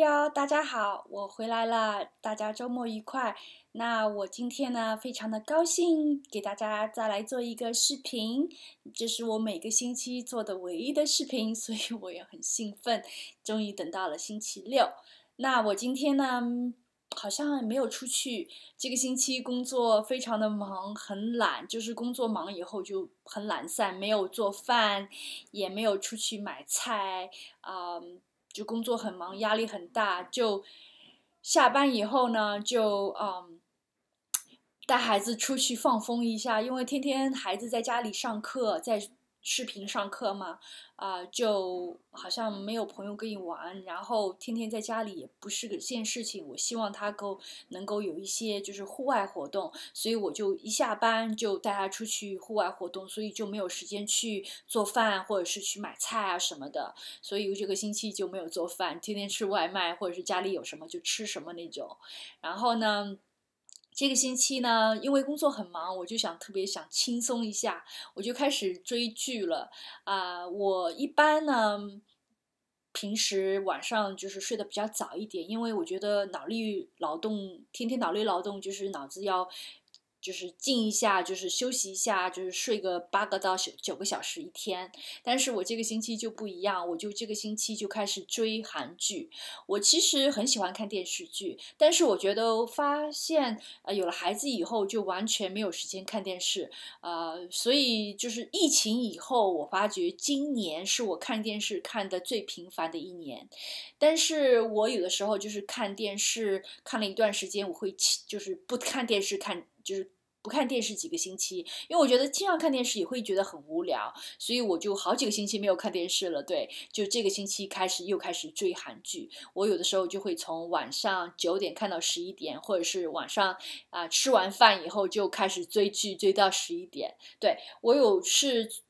哟，大家好，我回来了，大家周末愉快。那我今天呢，非常的高兴，给大家再来做一个视频，这是我每个星期做的唯一的视频，所以我也很兴奋，终于等到了星期六。那我今天呢，好像没有出去，这个星期工作非常的忙，很懒，就是工作忙以后就很懒散，没有做饭，也没有出去买菜，嗯。就工作很忙，压力很大，就下班以后呢，就嗯，带孩子出去放风一下，因为天天孩子在家里上课，在。视频上课嘛，啊，就好像没有朋友跟你玩，然后天天在家里也不是个件事情。我希望他够能够有一些就是户外活动，所以我就一下班就带他出去户外活动，所以就没有时间去做饭或者是去买菜啊什么的。所以这个星期就没有做饭，天天吃外卖或者是家里有什么就吃什么那种。然后呢？这个星期呢，因为工作很忙，我就想特别想轻松一下，我就开始追剧了啊！我一般呢，平时晚上就是睡得比较早一点，因为我觉得脑力劳动，天天脑力劳动就是脑子要。就是静一下，就是休息一下，就是睡个八个到九个小时一天。但是我这个星期就不一样，我就这个星期就开始追韩剧。我其实很喜欢看电视剧，但是我觉得发现，呃，有了孩子以后就完全没有时间看电视，呃，所以就是疫情以后，我发觉今年是我看电视看的最频繁的一年。但是我有的时候就是看电视看了一段时间，我会就是不看电视看就是。不看电视几个星期，因为我觉得经常看电视也会觉得很无聊，所以我就好几个星期没有看电视了。对，就这个星期开始又开始追韩剧。我有的时候就会从晚上九点看到十一点，或者是晚上啊吃完饭以后就开始追剧，追到十一点。对我有是。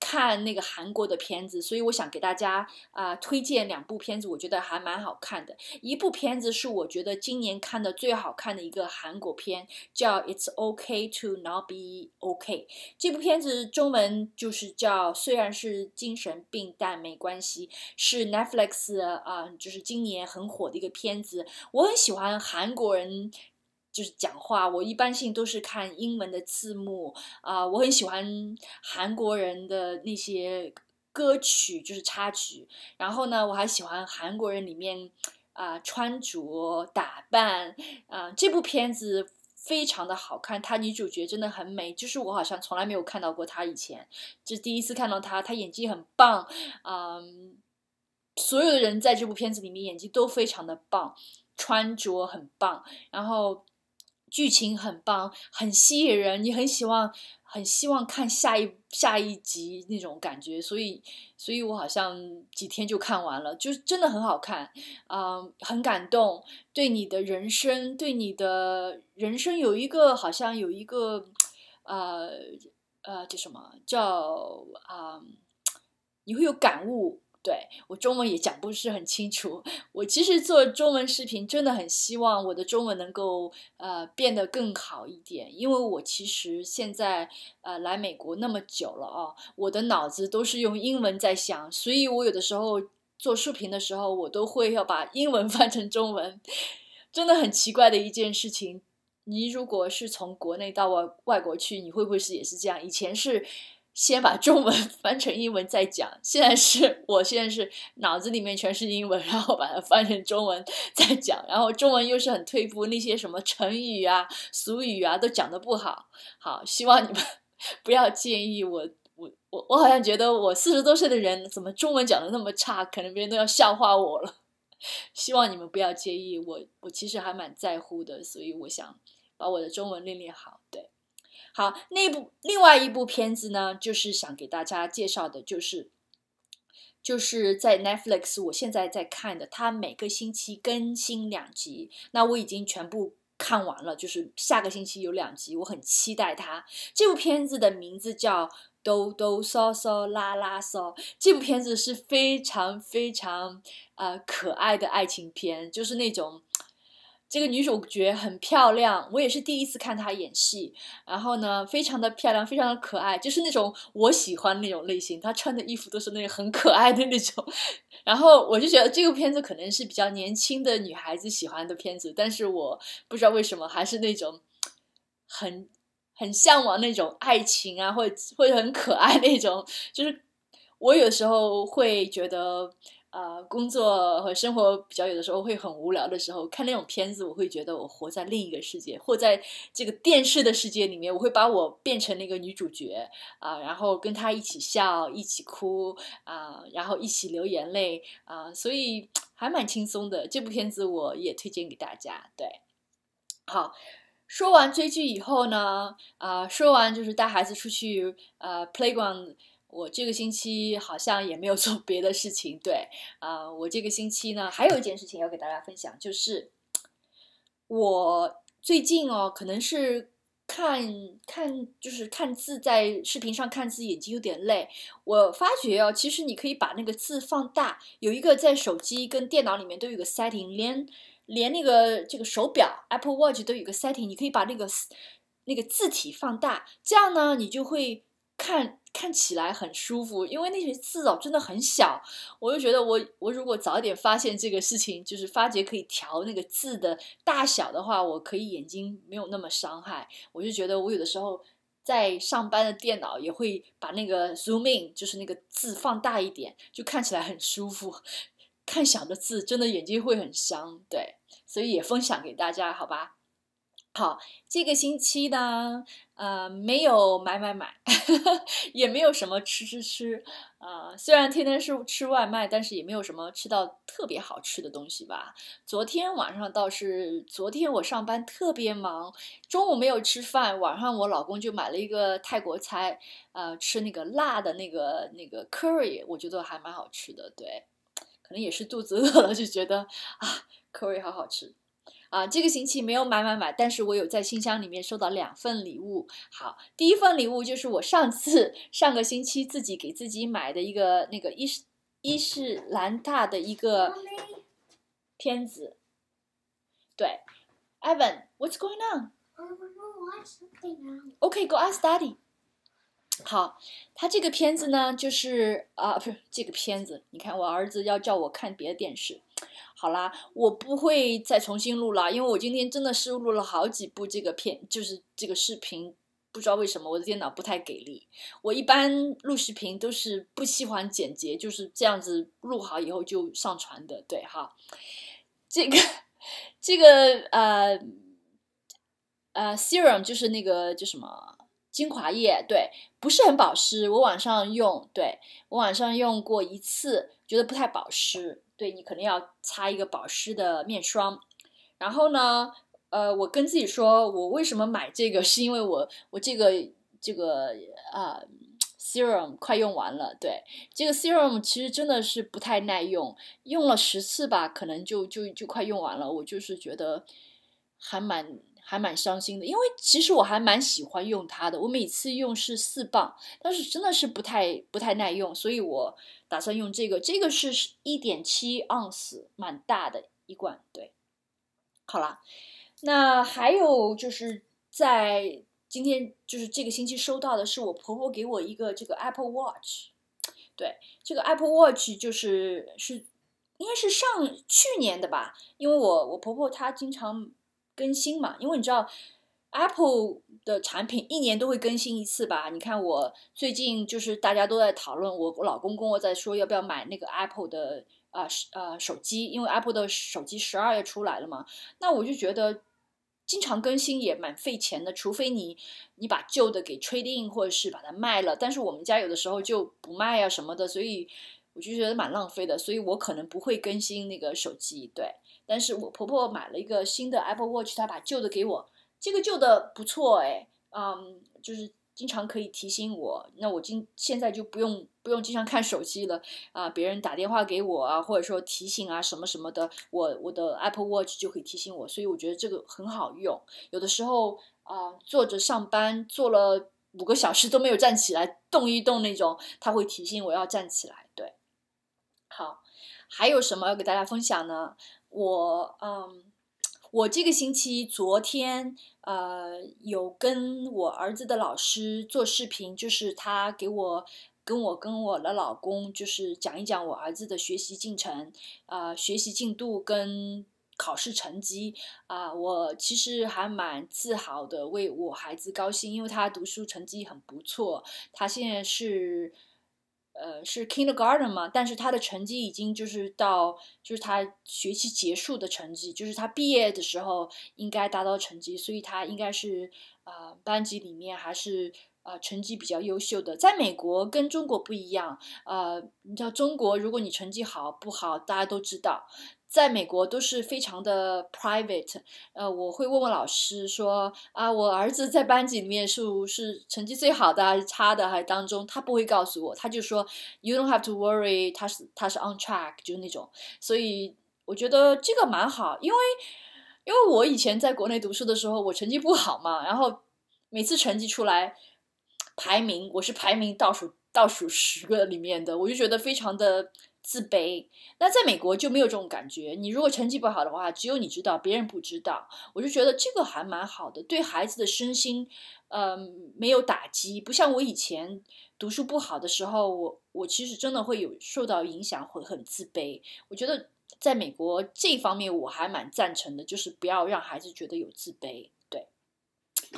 看那个韩国的片子，所以我想给大家啊推荐两部片子，我觉得还蛮好看的。一部片子是我觉得今年看的最好看的一个韩国片，叫《It's OK to Not Be OK》。这部片子中文就是叫《虽然是精神病但没关系》，是 Netflix 啊，就是今年很火的一个片子。我很喜欢韩国人。就是讲话，我一般性都是看英文的字幕啊。我很喜欢韩国人的那些歌曲，就是插曲。然后呢，我还喜欢韩国人里面啊穿着打扮啊。这部片子非常的好看，她女主角真的很美，就是我好像从来没有看到过她以前，这第一次看到她，她演技很棒。嗯，所有的人在这部片子里面演技都非常的棒，穿着很棒，然后。剧情很棒，很吸引人，你很希望，很希望看下一下一集那种感觉，所以，所以我好像几天就看完了，就真的很好看，啊，很感动，对你的人生，对你的人生有一个好像有一个，呃，呃，叫什么叫啊，你会有感悟。对我中文也讲不是很清楚。我其实做中文视频，真的很希望我的中文能够呃变得更好一点，因为我其实现在呃来美国那么久了哦，我的脑子都是用英文在想，所以我有的时候做视频的时候，我都会要把英文 翻成中文，真的很奇怪的一件事情。你如果是从国内到外外国去，你会不会是也是这样？以前是。先把中文 翻成英文再讲。现在是我现在是脑子里面全是英文，然后把它翻成中文 再讲，然后中文又是很退步，那些什么成语啊、俗语啊都讲的不好。好，希望你们 不要介意我。我我我好像觉得我四十多岁的人怎么中文讲的那么差，可能别人都要笑话我了。希望你们不要介意我。我其实还蛮在乎的，所以我想把我的中文练练好。对。好，那部另外一部片子呢，就是想给大家介绍的，就是，就是在 Netflix，我现在在看的，它每个星期更新两集，那我已经全部看完了，就是下个星期有两集，我很期待它。这部片子的名字叫《哆哆嗦嗦啦啦嗦》，这部片子是非常非常呃可爱的爱情片，就是那种。这个女主角很漂亮，我也是第一次看她演戏，然后呢，非常的漂亮，非常的可爱，就是那种我喜欢那种类型。她穿的衣服都是那种很可爱的那种，然后我就觉得这个片子可能是比较年轻的女孩子喜欢的片子，但是我不知道为什么还是那种很很向往那种爱情啊，或者或者很可爱那种，就是我有时候会觉得。啊，工作和生活比较有的时候会很无聊的时候，看那种片子，我会觉得我活在另一个世界，或在这个电视的世界里面，我会把我变成那个女主角啊，然后跟她一起笑，一起哭啊，然后一起流眼泪啊，所以还蛮轻松的。这部片子我也推荐给大家。对，好，说完追剧以后呢，啊，说完就是带孩子出去啊，playground。我这个星期好像也没有 做别的事情，对啊，我这个星期呢还有一件事情要给大家分享，就是我最近哦，可能是看看就是看字在视频上看字眼睛有点累，我发觉哦，其实你可以把那个字放大，有一个在手机跟电脑里面都有个 setting，连连那个这个手表 Apple Watch 都有个 setting，你可以把那个那个字体放大，这样呢你就会。看看起来很舒服，因为那些字哦真的很小，我就觉得我我如果早点发现这个事情，就是发觉可以调那个字的大小的话，我可以眼睛没有那么伤害。我就觉得我有的时候在上班的电脑也会把那个 zoom in，就是那个字放大一点，就看起来很舒服。看小的字真的眼睛会很伤，对，所以也分享给大家，好吧？好，这个星期呢。啊，没有买买买，也没有什么吃吃吃。啊，虽然天天是吃外卖，但是也没有什么吃到特别好吃的东西吧。昨天晚上倒是，昨天我上班特别忙，中午没有吃饭，晚上我老公就买了一个泰国菜，啊，吃那个辣的那个那个 curry，我觉得还蛮好吃的。对，可能也是肚子饿了，就觉得啊，curry 好好吃。啊，这个星期没有买买买，但是我有在信箱里面收到两份礼物。好，第一份礼物就是我上次上个星期自己给自己买的一个那个伊士伊士兰大的一个片子。对，Evan，What's going o n i o n g to watch something now. Okay, go a d study. 好，他这个片子呢，就是啊，不是这个片子，你看我儿子要叫我看别的电视。好啦，我不会再重新录了，因为我今天真的是录了好几部这个片，就是这个视频。不知道为什么我的电脑不太给力。我一般录视频都是不喜欢剪辑，就是这样子录好以后就上传的。对，哈，这个，这个，呃，呃，serum 就是那个叫什么精华液，对，不是很保湿。我晚上用，对我晚上用过一次，觉得不太保湿。对你肯定要擦一个保湿的面霜，然后呢，呃，我跟自己说，我为什么买这个，是因为我我这个这个啊 serum 快用完了。对，这个 serum 其实真的是不太耐用，用了十次吧，可能就就就快用完了。我就是觉得还蛮。还蛮伤心的，因为其实我还蛮喜欢用它的，我每次用是四磅，但是真的是不太不太耐用，所以我打算用这个，这个是一点七盎司，蛮大的一罐。对，好了，那还有就是在今天，就是这个星期收到的是我婆婆给我一个这个 Apple Watch，对，这个 Apple Watch 就是是应该是上去年的吧，因为我我婆婆她经常。更新嘛，因为你知道，Apple 的产品一年都会更新一次吧？你看我最近就是大家都在讨论，我我老公跟我在说要不要买那个 Apple 的啊啊手机，因为 Apple 的手机十二月出来了嘛。那我就觉得经常更新也蛮费钱的，除非你你把旧的给 trade in 或者是把它卖了。但是我们家有的时候就不卖啊什么的，所以我就觉得蛮浪费的，所以我可能不会更新那个手机。对。但是我婆婆买了一个新的 Apple Watch，她把旧的给我，这个旧的不错哎，嗯，就是经常可以提醒我。那我今现在就不用不用经常看手机了啊，别人打电话给我啊，或者说提醒啊什么什么的，我我的 Apple Watch 就可以提醒我，所以我觉得这个很好用。有的时候啊，坐着上班坐了五个小时都没有站起来动一动那种，他会提醒我要站起来。对，好，还有什么要给大家分享呢？我嗯，我这个星期昨天呃有跟我儿子的老师做视频，就是他给我跟我跟我的老公就是讲一讲我儿子的学习进程啊，学习进度跟考试成绩啊，我其实还蛮自豪的，为我孩子高兴，因为他读书成绩很不错，他现在是。呃，是 kindergarten 嘛，但是他的成绩已经就是到，就是他学期结束的成绩，就是他毕业的时候应该达到成绩，所以他应该是啊，班级里面还是。啊，成绩比较优秀的，在美国跟中国不一样。呃，你知道中国，如果你成绩好不好，大家都知道。在美国都是非常的 private。呃，我会问问老师说啊，我儿子在班级里面是是成绩最好的还是差的还是当中？他不会告诉我，他就说 You don't have to worry，他是他是 on track，就是那种。所以我觉得这个蛮好，因为因为我以前在国内读书的时候，我成绩不好嘛，然后每次成绩出来。排名我是排名倒数倒数十个里面的，我就觉得非常的自卑。那在美国就没有这种感觉。你如果成绩不好的话，只有你知道，别人不知道。我就觉得这个还蛮好的，对孩子的身心，呃，没有打击，不像我以前读书不好的时候，我我其实真的会有受到影响，会很自卑。我觉得在美国这方面我还蛮赞成的，就是不要让孩子觉得有自卑。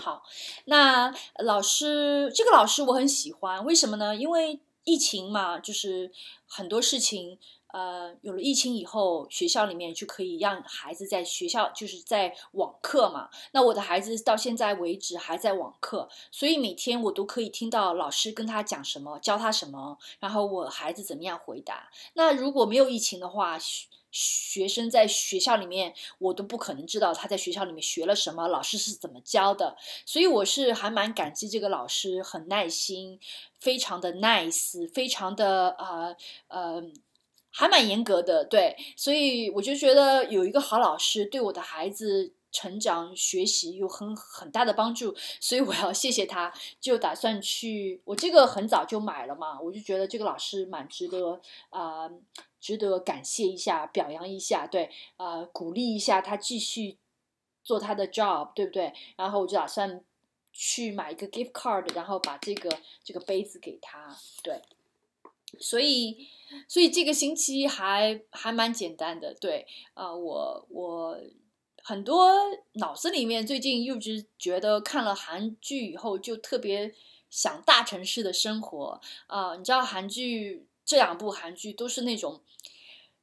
好，那老师这个老师我很喜欢，为什么呢？因为疫情嘛，就是很多事情，呃，有了疫情以后，学校里面就可以让孩子在学校就是在网课嘛。那我的孩子到现在为止还在网课，所以每天我都可以听到老师跟他讲什么，教他什么，然后我孩子怎么样回答。那如果没有疫情的话，学生在学校里面，我都不可能知道他在学校里面学了什么，老师是怎么教的。所以我是还蛮感激这个老师，很耐心，非常的 nice，非常的呃呃，还蛮严格的。对，所以我就觉得有一个好老师对我的孩子成长学习有很很大的帮助。所以我要谢谢他，就打算去我这个很早就买了嘛，我就觉得这个老师蛮值得啊。值得感谢一下，表扬一下，对，啊，鼓励一下他继续做他的 job，对不对？然后我就打算去买一个 gift card，然后把这个这个杯子给他，对。所以，所以这个星期还还蛮简单的，对，啊，我我很多脑子里面最近一直觉得看了韩剧以后就特别想大城市的生活，啊，你知道韩剧。这两部韩剧都是那种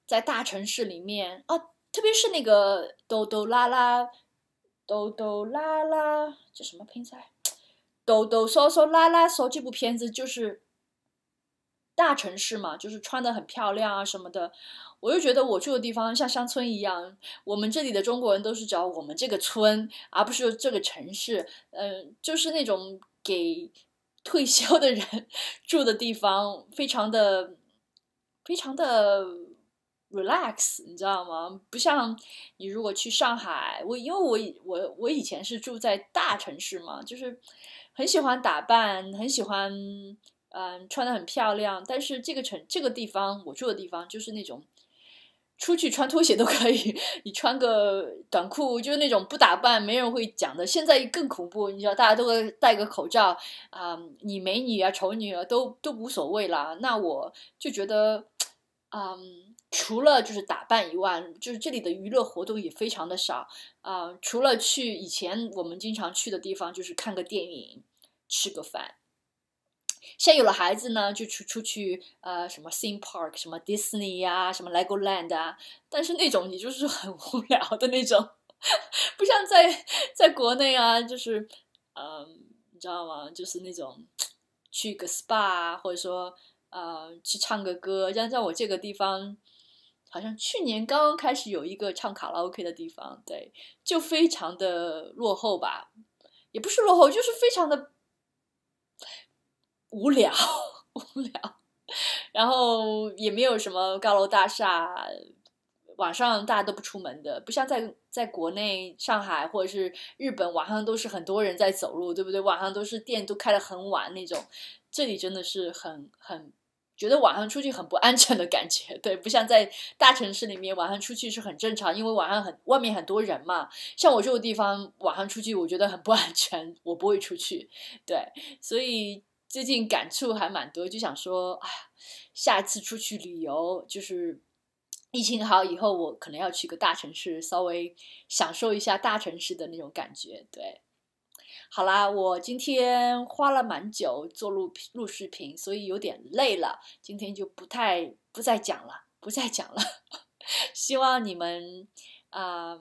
在大城市里面啊，特别是那个抖抖啦啦，抖抖啦啦，这什么拼出来？抖哆嗦嗦啦啦嗦。这部片子就是大城市嘛，就是穿的很漂亮啊什么的。我就觉得我住的地方像乡村一样，我们这里的中国人都是找我们这个村，而不是这个城市。嗯，就是那种给退 休的人住的地方，非常的。非常的 relax，你知道吗？不像你如果去上海，我因为我我我以前是住在大城市嘛，就是很喜欢打扮，很喜欢嗯穿的很漂亮，但是这个城这个地方我住的地方就是那种。出去穿拖鞋都可以，你穿个短裤就是那种不打扮没人会讲的。现在更恐怖，你知道大家都会戴个口罩啊，你美女啊丑女啊都都无所谓啦。那我就觉得，嗯，除了就是打扮以外，就是这里的娱乐活动也非常的少啊。除了去以前我们经常去的地方，就是看个电影，吃个饭。现在有了孩子呢，就去出去，呃，什么 Theme Park，什么 Disney 呀，什么 Legoland 啊。但是那种你就是很无聊的那种，不像在在国内啊，就是，嗯，你知道吗？就是那种去个 SPA，或者说，呃，去唱个歌。像像我这个地方，好像去年刚刚开始有一个唱卡拉 OK 的地方，对，就非常的落后吧，也不是落后，就是非常的。无聊无聊，然后也没有什么高楼大厦，晚上大家都不出门的，不像在在国内上海或者是日本晚上都是很多人在走路，对不对？晚上都是店都开得很晚那种，这里真的是很很觉得晚上出去很不安全的感觉，对，不像在大城市里面晚上出去是很正常，因为晚上很外面很多人嘛。像我这个地方晚上出去，我觉得很不安全，我不会出去，对，所以。最近感触还蛮多，就想说，哎，下一次出去旅游，就是疫情好以后，我可能要去个大城市，稍微享受一下大城市的那种感觉。对，好啦，我今天花了蛮久做录录视频，所以有点累了，今天就不太不再讲了，不再讲了。希望你们啊。